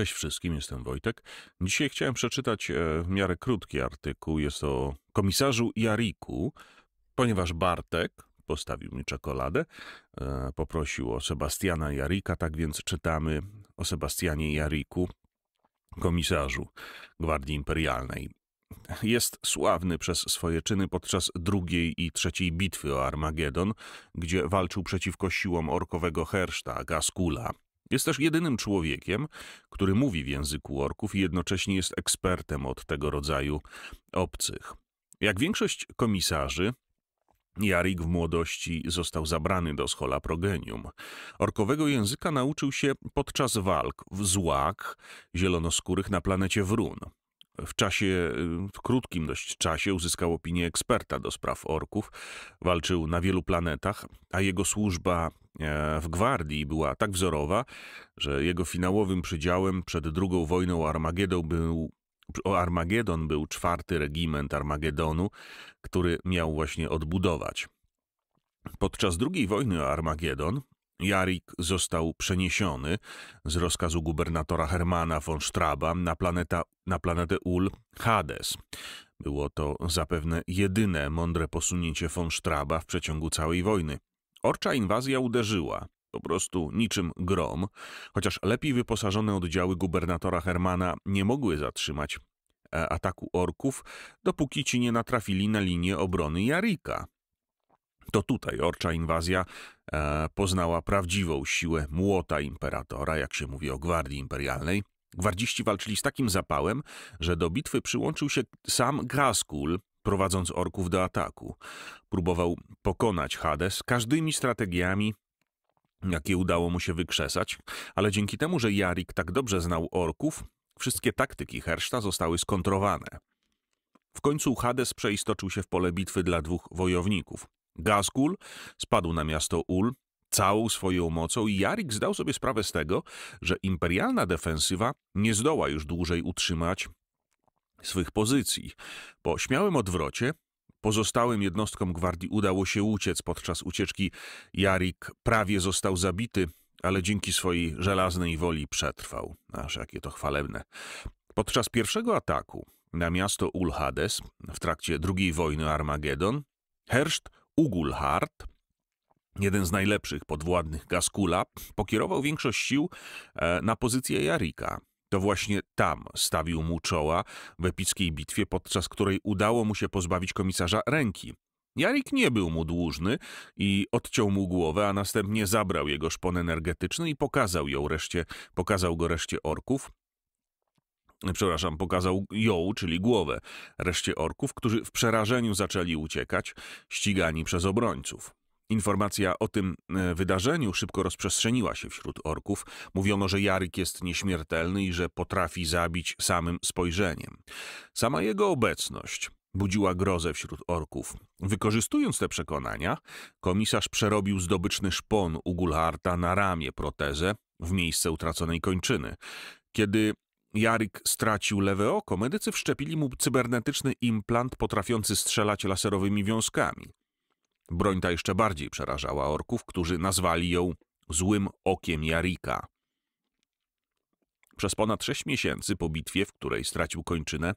Cześć wszystkim, jestem Wojtek. Dzisiaj chciałem przeczytać e, w miarę krótki artykuł. Jest o komisarzu Jariku, ponieważ Bartek postawił mi czekoladę. E, poprosił o Sebastiana Jarika, tak więc czytamy o Sebastianie Jariku, komisarzu Gwardii Imperialnej. Jest sławny przez swoje czyny podczas drugiej i trzeciej bitwy o Armagedon, gdzie walczył przeciwko siłom orkowego Herszta, Gaskula, jest też jedynym człowiekiem, który mówi w języku orków i jednocześnie jest ekspertem od tego rodzaju obcych. Jak większość komisarzy, Jarik w młodości został zabrany do schola progenium. Orkowego języka nauczył się podczas walk w złak zielonoskórych na planecie Wrun. W czasie, w krótkim dość czasie uzyskał opinię eksperta do spraw orków, walczył na wielu planetach, a jego służba e, w gwardii była tak wzorowa, że jego finałowym przydziałem przed II wojną Armagedon był, Armagedon był czwarty regiment Armagedonu, który miał właśnie odbudować. Podczas II wojny Armagedon Jarik został przeniesiony z rozkazu gubernatora Hermana von Straba na, planeta, na planetę Ul Hades. Było to zapewne jedyne mądre posunięcie von Straba w przeciągu całej wojny. Orcza inwazja uderzyła, po prostu niczym grom, chociaż lepiej wyposażone oddziały gubernatora Hermana nie mogły zatrzymać e, ataku orków, dopóki ci nie natrafili na linię obrony Jarika. To tutaj orcza inwazja e, poznała prawdziwą siłę młota imperatora, jak się mówi o gwardii imperialnej. Gwardziści walczyli z takim zapałem, że do bitwy przyłączył się sam Graskul, prowadząc orków do ataku. Próbował pokonać Hades każdymi strategiami, jakie udało mu się wykrzesać, ale dzięki temu, że Jarik tak dobrze znał orków, wszystkie taktyki Herszta zostały skontrowane. W końcu Hades przeistoczył się w pole bitwy dla dwóch wojowników, Gaskul spadł na miasto Ul całą swoją mocą i Jarik zdał sobie sprawę z tego, że imperialna defensywa nie zdoła już dłużej utrzymać swych pozycji. Po śmiałym odwrocie pozostałym jednostkom gwardii udało się uciec. Podczas ucieczki Jarik prawie został zabity, ale dzięki swojej żelaznej woli przetrwał. Aż jakie to chwalebne. Podczas pierwszego ataku na miasto Ulhades w trakcie II wojny Armagedon Herszt Ugulhard, jeden z najlepszych podwładnych Gaskula, pokierował większość sił e, na pozycję Jarika. To właśnie tam stawił mu czoła w epickiej bitwie, podczas której udało mu się pozbawić komisarza ręki. Jarik nie był mu dłużny i odciął mu głowę, a następnie zabrał jego szpon energetyczny i pokazał ją reszcie, pokazał go reszcie orków, przepraszam, pokazał ją, czyli głowę, reszcie orków, którzy w przerażeniu zaczęli uciekać, ścigani przez obrońców. Informacja o tym e, wydarzeniu szybko rozprzestrzeniła się wśród orków. Mówiono, że Jarek jest nieśmiertelny i że potrafi zabić samym spojrzeniem. Sama jego obecność budziła grozę wśród orków. Wykorzystując te przekonania, komisarz przerobił zdobyczny szpon u Gulharta na ramię protezę w miejsce utraconej kończyny. Kiedy Jarik stracił lewe oko, medycy wszczepili mu cybernetyczny implant potrafiący strzelać laserowymi wiązkami. Broń ta jeszcze bardziej przerażała orków, którzy nazwali ją złym okiem Jarika. Przez ponad sześć miesięcy po bitwie, w której stracił kończynę,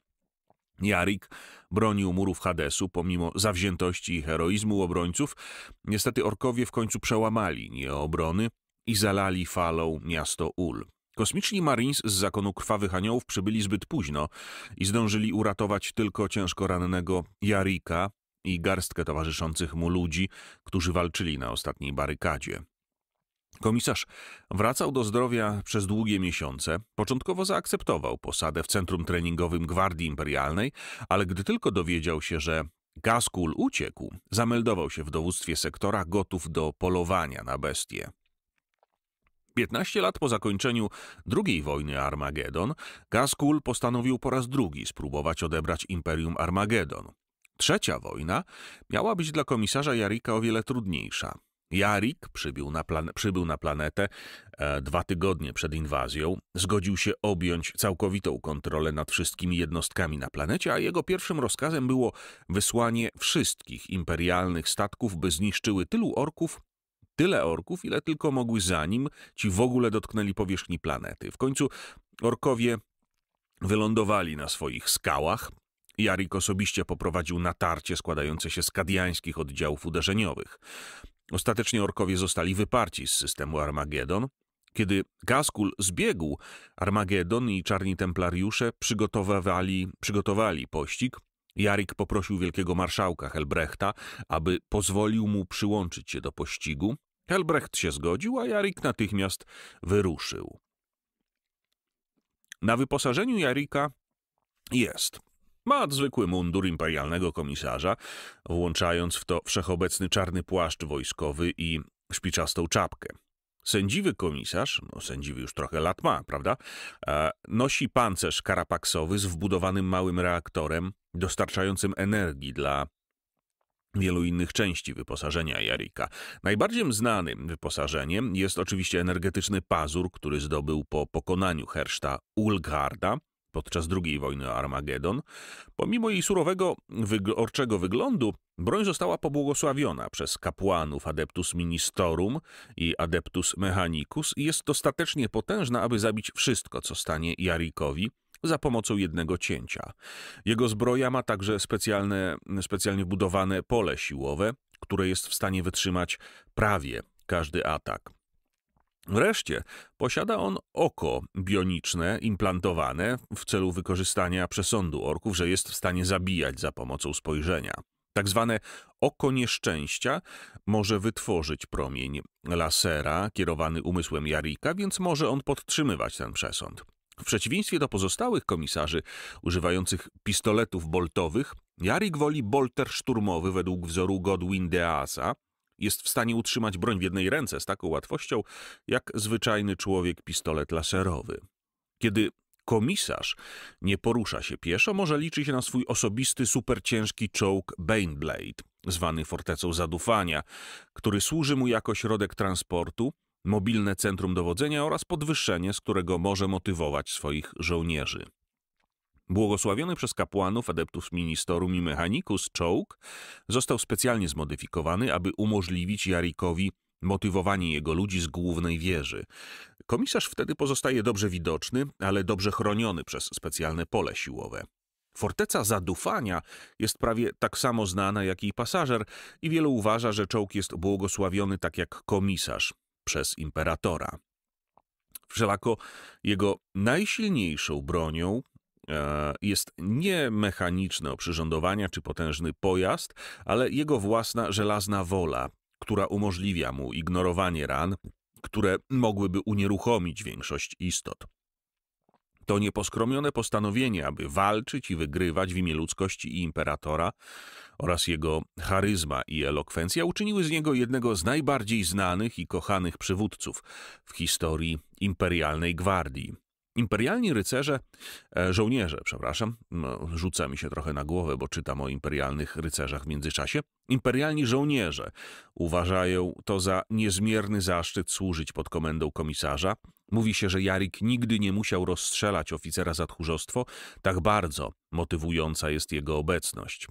Jarik bronił murów Hadesu pomimo zawziętości i heroizmu obrońców. Niestety orkowie w końcu przełamali nieobrony i zalali falą miasto Ul. Kosmiczni Marines z zakonu Krwawych Aniołów przybyli zbyt późno i zdążyli uratować tylko ciężko rannego Jarika i garstkę towarzyszących mu ludzi, którzy walczyli na ostatniej barykadzie. Komisarz wracał do zdrowia przez długie miesiące. Początkowo zaakceptował posadę w centrum treningowym Gwardii Imperialnej, ale gdy tylko dowiedział się, że Gaskul uciekł, zameldował się w dowództwie sektora gotów do polowania na bestie. 15 lat po zakończeniu II wojny Armagedon, Gaskul postanowił po raz drugi spróbować odebrać Imperium Armagedon. Trzecia wojna miała być dla komisarza Jarika o wiele trudniejsza. Jarik przybył na, plan przybył na planetę e, dwa tygodnie przed inwazją, zgodził się objąć całkowitą kontrolę nad wszystkimi jednostkami na planecie, a jego pierwszym rozkazem było wysłanie wszystkich imperialnych statków, by zniszczyły tylu orków, Tyle orków, ile tylko mogły zanim ci w ogóle dotknęli powierzchni planety. W końcu orkowie wylądowali na swoich skałach. Jarik osobiście poprowadził natarcie składające się z kadiańskich oddziałów uderzeniowych. Ostatecznie orkowie zostali wyparci z systemu Armagedon. Kiedy Gaskul zbiegł, Armagedon i czarni templariusze przygotowywali, przygotowali pościg, Jarik poprosił wielkiego marszałka Helbrechta, aby pozwolił mu przyłączyć się do pościgu. Helbrecht się zgodził, a Jarik natychmiast wyruszył. Na wyposażeniu Jarika jest. Ma zwykły mundur imperialnego komisarza, włączając w to wszechobecny czarny płaszcz wojskowy i szpiczastą czapkę. Sędziwy komisarz, no sędziwy już trochę lat ma, prawda, e, nosi pancerz karapaksowy z wbudowanym małym reaktorem dostarczającym energii dla wielu innych części wyposażenia Jarika. Najbardziej znanym wyposażeniem jest oczywiście energetyczny pazur, który zdobył po pokonaniu herszta Ulgarda podczas II wojny Armagedon. Pomimo jej surowego, orczego wyglądu, broń została pobłogosławiona przez kapłanów Adeptus Ministerum i Adeptus Mechanicus i jest dostatecznie potężna, aby zabić wszystko, co stanie Jarikowi – za pomocą jednego cięcia. Jego zbroja ma także specjalne, specjalnie budowane pole siłowe, które jest w stanie wytrzymać prawie każdy atak. Wreszcie posiada on oko bioniczne, implantowane w celu wykorzystania przesądu orków, że jest w stanie zabijać za pomocą spojrzenia. Tak zwane oko nieszczęścia może wytworzyć promień lasera kierowany umysłem Jarika, więc może on podtrzymywać ten przesąd. W przeciwieństwie do pozostałych komisarzy używających pistoletów boltowych, Jarik woli bolter szturmowy według wzoru Godwin Deasa, jest w stanie utrzymać broń w jednej ręce z taką łatwością, jak zwyczajny człowiek pistolet laserowy. Kiedy komisarz nie porusza się pieszo, może liczyć na swój osobisty superciężki czołg Baneblade, zwany fortecą zadufania, który służy mu jako środek transportu mobilne centrum dowodzenia oraz podwyższenie, z którego może motywować swoich żołnierzy. Błogosławiony przez kapłanów adeptus ministorum i mechanicus czołg został specjalnie zmodyfikowany, aby umożliwić Jarikowi motywowanie jego ludzi z głównej wieży. Komisarz wtedy pozostaje dobrze widoczny, ale dobrze chroniony przez specjalne pole siłowe. Forteca zadufania jest prawie tak samo znana jak jej pasażer i wielu uważa, że czołg jest błogosławiony tak jak komisarz przez imperatora. Wszelako jego najsilniejszą bronią e, jest nie mechaniczne oprzyrządowania czy potężny pojazd, ale jego własna żelazna wola, która umożliwia mu ignorowanie ran, które mogłyby unieruchomić większość istot. To nieposkromione postanowienie, aby walczyć i wygrywać w imię ludzkości i imperatora oraz jego charyzma i elokwencja uczyniły z niego jednego z najbardziej znanych i kochanych przywódców w historii imperialnej gwardii. Imperialni rycerze, e, żołnierze, przepraszam, no, rzuca mi się trochę na głowę, bo czytam o imperialnych rycerzach w międzyczasie. Imperialni żołnierze uważają to za niezmierny zaszczyt służyć pod komendą komisarza, Mówi się, że Jarik nigdy nie musiał rozstrzelać oficera za tchórzostwo, tak bardzo motywująca jest jego obecność.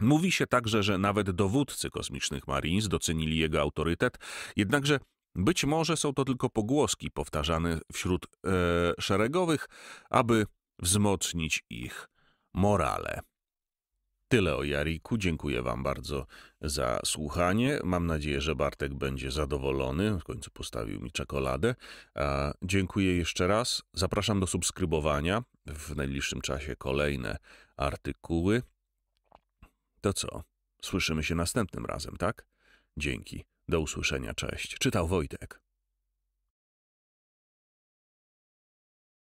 Mówi się także, że nawet dowódcy kosmicznych Marines docenili jego autorytet, jednakże być może są to tylko pogłoski powtarzane wśród e, szeregowych, aby wzmocnić ich morale. Tyle o Jariku. Dziękuję Wam bardzo za słuchanie. Mam nadzieję, że Bartek będzie zadowolony. W końcu postawił mi czekoladę. Dziękuję jeszcze raz. Zapraszam do subskrybowania. W najbliższym czasie kolejne artykuły. To co? Słyszymy się następnym razem, tak? Dzięki. Do usłyszenia. Cześć. Czytał Wojtek.